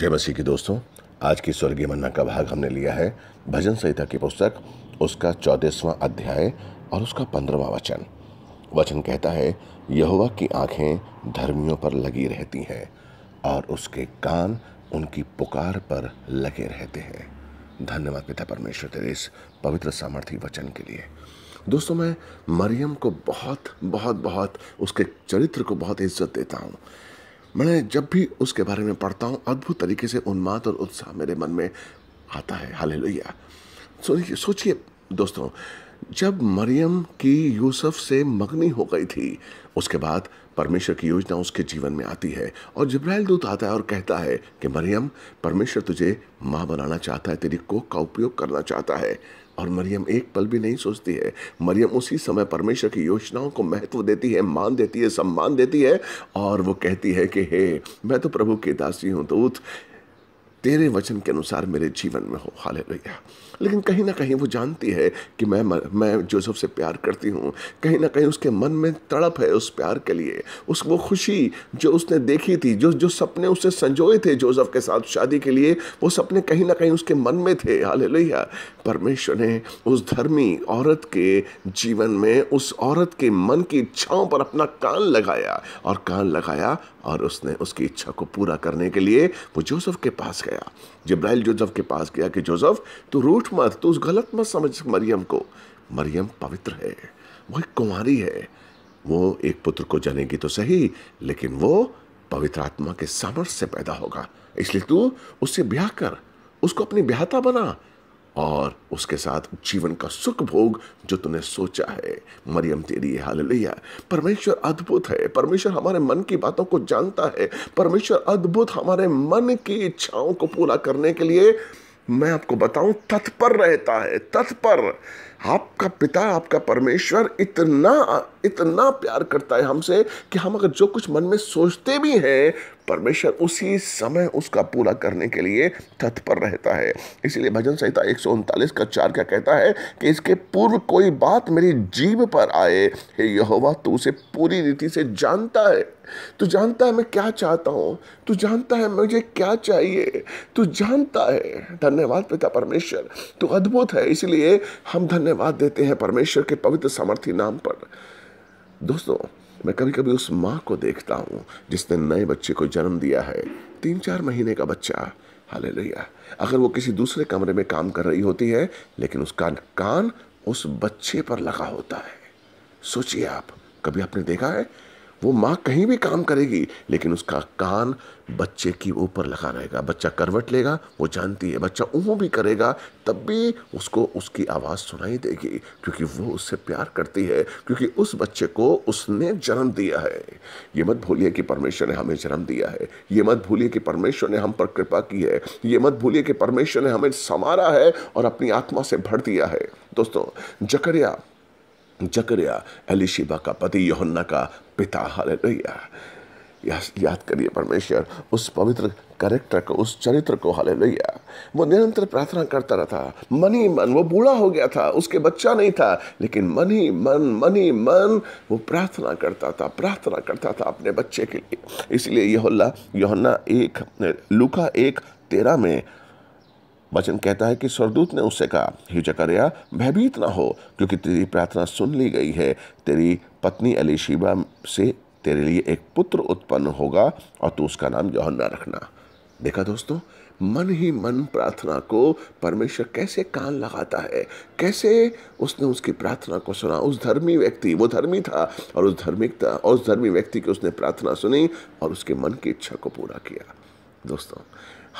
जय मसीह के दोस्तों आज की स्वर्गीय मन्ना का भाग हमने लिया है भजन संहिता की पुस्तक उसका चौदहवा अध्याय और उसका पंद्रहवा वचन वचन कहता है यहोवा की आंखें धर्मियों पर लगी रहती हैं और उसके कान उनकी पुकार पर लगे रहते हैं धन्यवाद पिता परमेश्वर तेरे इस पवित्र सामर्थ्य वचन के लिए दोस्तों मैं मरियम को बहुत बहुत बहुत उसके चरित्र को बहुत इज्जत देता हूँ मैं जब भी उसके बारे में पढ़ता हूँ अद्भुत तरीके से उन्माद और उत्साह मेरे मन में आता है हाल लोहिया सोचिए दोस्तों जब मरियम की यूसुफ से मगनी हो गई थी उसके बाद परमेश्वर की योजना उसके जीवन में आती है और जब्राइल दूत आता है और कहता है कि मरियम परमेश्वर तुझे माँ बनाना चाहता है तेरी कोख का उपयोग करना चाहता है और मरियम एक पल भी नहीं सोचती है मरियम उसी समय परमेश्वर की योजनाओं को महत्व देती है मान देती है सम्मान देती है और वो कहती है कि हे मैं तो प्रभु की दासी हूँ तो उठ तेरे वचन के अनुसार मेरे जीवन में हो हाल लेकिन कहीं ना कहीं वो जानती है कि मैं मैं जोसेफ से प्यार करती हूँ कहीं ना कहीं उसके मन में तड़प है उस प्यार के लिए उस वो खुशी जो उसने देखी थी जो जो सपने उससे संजोए थे जोसेफ के साथ शादी के लिए वो सपने कहीं ना कहीं उसके मन में थे हाल परमेश्वर ने उस धर्मी औरत के जीवन में उस औरत के मन की इच्छाओं पर अपना कान लगाया और कान लगाया और उसने उसकी इच्छा को पूरा करने के लिए वो जोसफ़ के पास गया आया जब्राइल जोसफ के पास गया कि जोसफ तू रूठ मत तू उस गलत मत समझ मरियम को मरियम पवित्र है वो एक कुमारी है वो एक पुत्र को जनेगी तो सही लेकिन वो पवित्र आत्मा के सामर्थ्य से पैदा होगा इसलिए तू उससे ब्याह कर उसको अपनी ब्याहता बना और उसके साथ जीवन का सुख भोग जो तूने सोचा है मरियम तेरी हाल लिया परमेश्वर अद्भुत है परमेश्वर हमारे मन की बातों को जानता है परमेश्वर अद्भुत हमारे मन की इच्छाओं को पूरा करने के लिए मैं आपको बताऊं तत्पर रहता है तत्पर आपका पिता आपका परमेश्वर इतना इतना प्यार करता है हमसे कि हम अगर जो कुछ मन में सोचते भी हैं परमेश्वर उसी समय उसका पूरा करने के लिए तत्पर रहता है इसीलिए भजन संहिता एक का चार क्या कहता है कि इसके पूर्व कोई बात मेरी जीव पर आए हे यहोवा तू उसे पूरी रीति से जानता है तू जानता है मैं क्या चाहता हूँ तू जानता है मुझे क्या चाहिए तू जानता है धन्यवाद पिता परमेश्वर तू अद्भुत है इसलिए हम धन्यवाद देते हैं परमेश्वर के पवित्र समर्थी नाम पर दोस्तों मैं कभी कभी उस माँ को देखता हूँ जिसने नए बच्चे को जन्म दिया है तीन चार महीने का बच्चा हाले अगर वो किसी दूसरे कमरे में काम कर रही होती है लेकिन उसका कान उस बच्चे पर लगा होता है सोचिए आप कभी आपने देखा है वो माँ कहीं भी काम करेगी लेकिन उसका कान बच्चे की ऊपर लगा रहेगा बच्चा करवट लेगा वो जानती है बच्चा ऊँ भी करेगा तब भी उसको उसकी आवाज़ सुनाई देगी क्योंकि वो उससे प्यार करती है क्योंकि उस बच्चे को उसने जन्म दिया है ये मत भूलिए कि परमेश्वर ने हमें जन्म दिया है ये मत भूलिए कि परमेश्वर ने हम पर कृपा की है ये मत भूलिए कि परमेश्वर ने हमें संवारा है और अपनी आत्मा से भर दिया है दोस्तों जकरिया जकरिया एलिशिबा का पति योहन्ना का पिता हाल लोहिया याद करिए परमेश्वर उस पवित्र करेक्टर को उस चरित्र को हाल लोहिया वो निरंतर प्रार्थना करता रहता मन ही मन वो बूढ़ा हो गया था उसके बच्चा नहीं था लेकिन मन ही मन मन ही मन वो प्रार्थना करता था प्रार्थना करता था अपने बच्चे के लिए इसलिए यहोल्ला योहन्ना एक लुका एक तेरह में वचन कहता है कि स्वरदूत ने उससे कहा हे भयभीत ना हो क्योंकि तेरी प्रार्थना सुन ली गई है तेरी पत्नी शिबा से तेरे लिए एक पुत्र उत्पन्न होगा और तू उसका नाम यौहन्ना रखना देखा दोस्तों मन ही मन प्रार्थना को परमेश्वर कैसे कान लगाता है कैसे उसने उसकी प्रार्थना को सुना उस धर्मी व्यक्ति वो धर्मी था और उस धर्मिकता और उस धर्मी व्यक्ति की उसने प्रार्थना सुनी और उसके मन की इच्छा को पूरा किया दोस्तों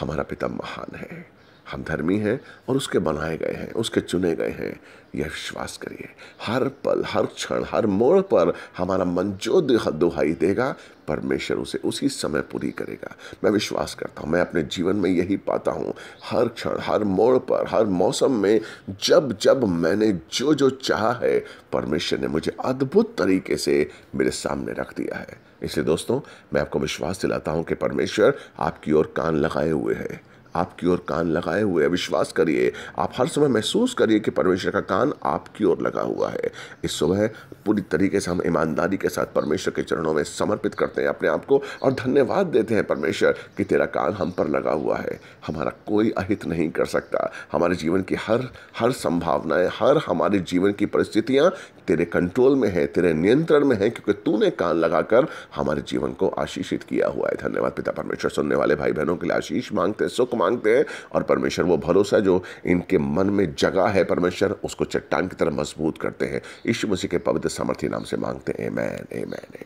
हमारा पिता महान है हम धर्मी हैं और उसके बनाए गए हैं उसके चुने गए हैं यह विश्वास करिए हर पल हर क्षण हर मोड़ पर हमारा मन जो दुहाई देगा परमेश्वर उसे उसी समय पूरी करेगा मैं विश्वास करता हूँ मैं अपने जीवन में यही पाता हूँ हर क्षण हर मोड़ पर हर मौसम में जब जब मैंने जो जो चाहा है परमेश्वर ने मुझे अद्भुत तरीके से मेरे सामने रख दिया है इसलिए दोस्तों मैं आपको विश्वास दिलाता हूँ कि परमेश्वर आपकी ओर कान लगाए हुए है आपकी ओर कान लगाए हुए विश्वास करिए आप हर समय महसूस करिए कि परमेश्वर का कान आपकी ओर लगा हुआ है इस सुबह पूरी तरीके से हम ईमानदारी के साथ परमेश्वर के चरणों में समर्पित करते हैं अपने आप को और धन्यवाद देते हैं परमेश्वर कि तेरा कान हम पर लगा हुआ है हमारा कोई अहित नहीं कर सकता हमारे जीवन की हर हर संभावनाएं हर हमारे जीवन की परिस्थितियां तेरे कंट्रोल में है तेरे नियंत्रण में है क्योंकि तूने कान लगाकर हमारे जीवन को आशीषित किया हुआ है धन्यवाद पिता परमेश्वर सुनने वाले भाई बहनों के लिए आशीष मांगते हैं सुख मांगते हैं और परमेश्वर वो भरोसा जो इनके मन में जगह है परमेश्वर उसको चट्टान की तरह मजबूत करते हैं ईश्वसी मसीह के पवित्र सामर्थ्य नाम से मांगते हैं मैन ए मैन